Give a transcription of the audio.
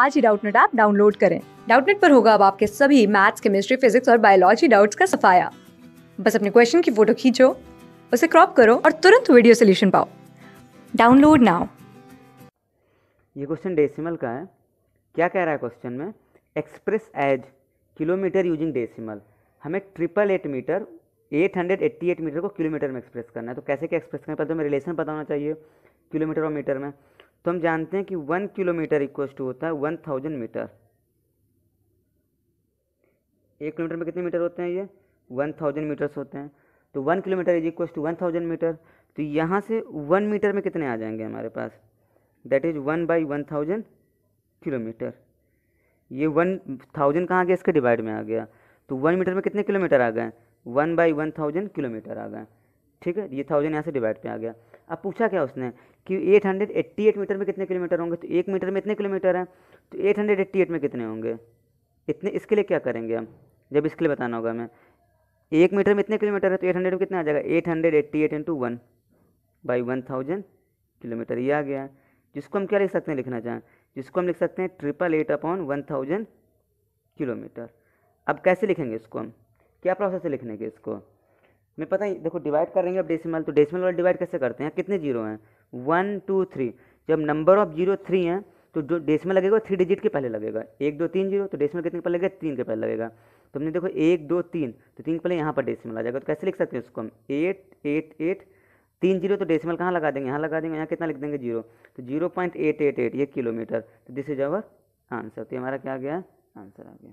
आज ही Doubtnut app download करें डाउटनेट पर होगा अब आपके सभी मैथ्स केमिस्ट्री फिजिक्स और बायोलॉजी डाउट्स का सफाया बस अपने क्वेश्चन की फोटो खींचो उसे क्रॉप करो और तुरंत वीडियो सोल्यूशन पाओ डाउनलोड नाउ ये क्वेश्चन डेसिमल का है क्या कह रहा है क्वेश्चन में express as kilometre using decimal हमें ट्रिपल एट मीटर 888 मीटर को किलोमीटर में एक्सप्रेस करना है तो कैसे क्या एक्सप्रेस करना है पहले तो हमें रिलेशन पता होना चाहिए किलोमीटर और मीटर में तो हम जानते हैं कि वन किलोमीटर इक्व टू होता है वन थाउजेंड मीटर एक किलोमीटर में कितने मीटर होते हैं ये वन थाउजेंड मीटर्स होते हैं तो one kilometre is equal to one thousand metre तो यहाँ से वन मीटर में कितने आ जाएंगे हमारे पास that is one by one thousand kilometre ये वन थाउजेंड कहाँ गया इसके डिवाइड में आ गया तो वन मीटर में कितने किलोमीटर आ गए one by one thousand kilometre आ गए ठीक है ये थाउजेंड यहाँ से डिवाइड पे आ गया अब पूछा क्या उसने कि 888 मीटर में कितने किलोमीटर होंगे तो एक मीटर में इतने किलोमीटर हैं तो 888 में कितने होंगे इतने इसके लिए क्या करेंगे हम जब इसके लिए बताना होगा हमें एक मीटर में इतने किलोमीटर है तो एट हंड्रेड में कितना आ जाएगा eight hundred eighty eight into one by one thousand kilometre ये आ गया जिसको हम क्या लिख सकते हैं लिखना चाहें जिसको हम लिख सकते हैं triple eight upon one thousand kilometre अब कैसे लिखेंगे इसको हम क्या प्रोसेस है लिखने के इसको मैं पता ही देखो डिवाइड करेंगे अब डेसिमल तो डेसिमल वाला डिवाइड कैसे करते हैं कितने जीरो हैं वन टू थ्री जब नंबर ऑफ जीरो थ्री हैं तो जो डेसिमल लगेगा थ्री डिजिट के पहले लगेगा एक दो तीन जीरो तो डेसिमल कितने के पहले लगेगा तीन के पहले लगेगा तो हमने देखो एक दो तीन तो तीन के पहले यहाँ पर डेसिमल आ जाएगा तो कैसे लिख सकते हैं उसको हम एट एट एट तीन जीरो तो डेसिमल कहाँ लगा देंगे यहाँ लगा देंगे यहाँ कितना लिख देंगे जीरो तो zero point eight eight eight ये किलोमीटर तो दिस इज आवर आंसर तो हमारा क्या आ गया आंसर आ गया